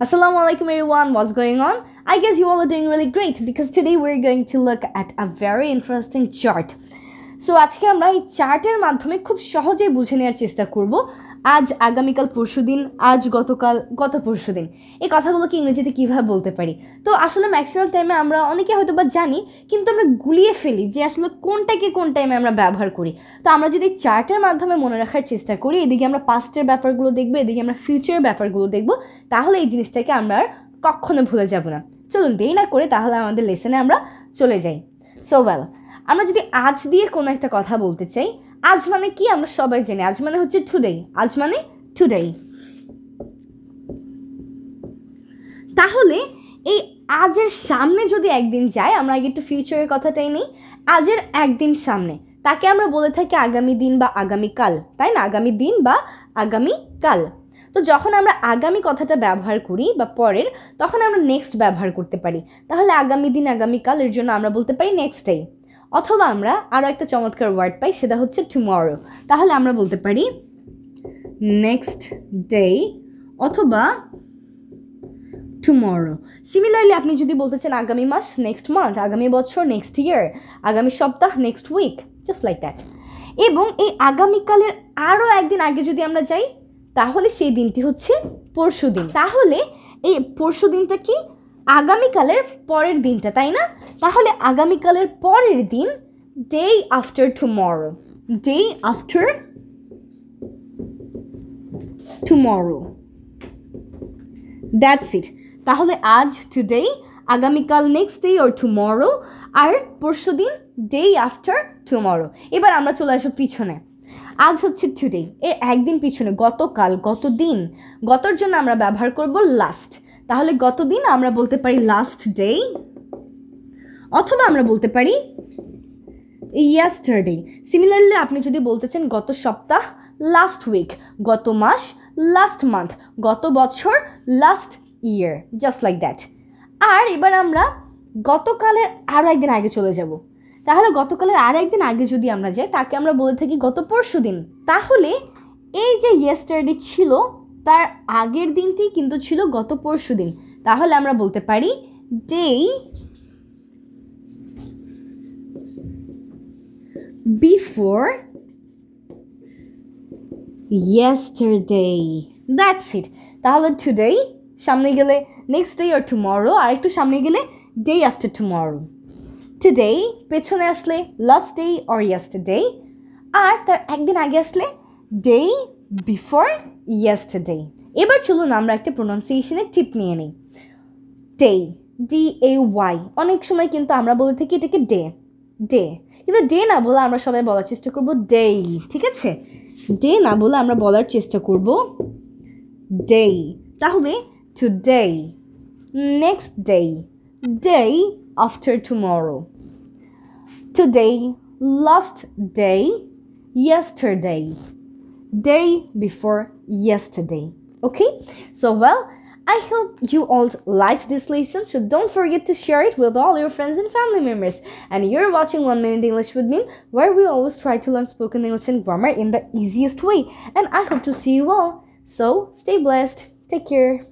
Assalamu alaikum everyone, what's going on? I guess you all are doing really great because today we're going to look at a very interesting chart. So আজকে আমরা এই চার্টের মাধ্যমে খুব সহজেই বুঝে নেওয়ার চেষ্টা করব আজ আগামীকাল পরশু দিন আজ গতকাল গত পরশু দিন এই কথাগুলোকে ইংরেজিতে কীভাবে বলতে পারি তো আসলে ম্যাক্সিমাম টাইমে আমরা অনেকে হয়তো বা জানি কিন্তু আমরা গুলিয়ে ফেলি যে আসলে কোনটাকে কোন টাইমে আমরা ব্যবহার করি তো আমরা যদি চার্টের মাধ্যমে মনে রাখার চেষ্টা করি এদিকে আমরা পাস্টের ব্যাপারগুলো দেখবো এদিকে আমরা ফিউচারের ব্যাপারগুলো দেখবো তাহলে এই জিনিসটাকে আমরা কখনো ভুলে যাব না চলুন দেরি না করে তাহলে আমাদের লেসনে আমরা চলে যাই সো ওয়েল আমরা যদি আজ দিয়ে কোনো একটা কথা বলতে চাই আজ মানে কি আমরা সবাই জানি আজ মানে হচ্ছে টুডে আজ মানে টুডে তাহলে এই আজের সামনে যদি একদিন যায় আমরা আগে একটু ফিউচারের কথাটাই নিই আজের একদিন সামনে তাকে আমরা বলে থাকি আগামী দিন বা আগামীকাল তাই না আগামী দিন বা আগামীকাল তো যখন আমরা আগামী কথাটা ব্যবহার করি বা পরের তখন আমরা নেক্সট ব্যবহার করতে পারি তাহলে আগামী দিন আগামীকাল এর জন্য আমরা বলতে পারি নেক্সট ডে অথবা আমরা আরও একটা চমৎকার ওয়ার্ড পাই সেটা হচ্ছে টুমরো তাহলে আমরা বলতে পারি নেক্সট ডে অথবা টুমরো সিমিলারলি আপনি যদি বলতে চান আগামী মাস নেক্সট মান্থ আগামী বছর নেক্সট ইয়ার আগামী সপ্তাহ next week just like that এবং এই আগামীকালের আরও একদিন আগে যদি আমরা যাই তাহলে সেই দিনটি হচ্ছে পরশু দিন তাহলে এই পরশু দিনটা কি আগামীকালের পরের দিনটা তাই না তাহলে আগামীকালের পরের দিন day after tomorrow day after tomorrow that's it তাহলে আজ টুডে আগামীকাল নেক্সট ডে ওর টুমরো আর পরশু দিন ডে আফটার টুমরো এবার আমরা চলে আসবো পিছনে আজ হচ্ছে টুডে এর একদিন পিছনে গতকাল গত দিন গতর জন্য আমরা ব্যবহার করব লাস্ট তাহলে গত দিন আমরা বলতে পারি লাস্ট ডে অথবা আমরা বলতে পারি ইয়াস্টারডে সিমিলারলি আপনি যদি বলতে চান গত সপ্তাহ লাস্ট উইক গত মাস লাস্ট মান্থ গত বছর last year just like that আর এবার আমরা গতকালের আরও একদিন আগে চলে যাব তাহলে গতকালের আর একদিন আগে যদি আমরা যাই তাকে আমরা বলে থাকি গত পরশু দিন তাহলে এই যে ইয়েস্টারডে ছিল তার আগের দিনটি কিন্তু ছিল গত পরশু দিন তাহলে আমরা বলতে পারি day before yesterday that's it তাহলে টুডে সামনে গেলে নেক্সট ডে আর টুমরো আর একটু সামনে গেলে ডে আফটার টুমরো টুডে পেছনে আসলে লাস্ট ডে অর ইয়াস্টারডে আর তার একদিন আগে আসলে ডে বিফোর ইয়েস্টারডে এবার চলুন আমরা একটা প্রোনাউন্সিয়েশনের টিপ নিয়ে নিই ডে ডি এ ওয়াই অনেক সময় কিন্তু আমরা বলে থাকি এটাকে ডে ডে কিন্তু ডে না বলে আমরা সবাই বলার চেষ্টা করব ডেই ঠিক আছে ডে না বলে আমরা বলার চেষ্টা করব ডেই তাহলে today next day day after tomorrow today last day day day before yesterday. Okay? So, well, I hope you all liked this lesson, so don't forget to share it with all your friends and family members. And you're watching One Minute English with me, where we always try to learn spoken English and grammar in the easiest way. And I hope to see you all. So, stay blessed. Take care.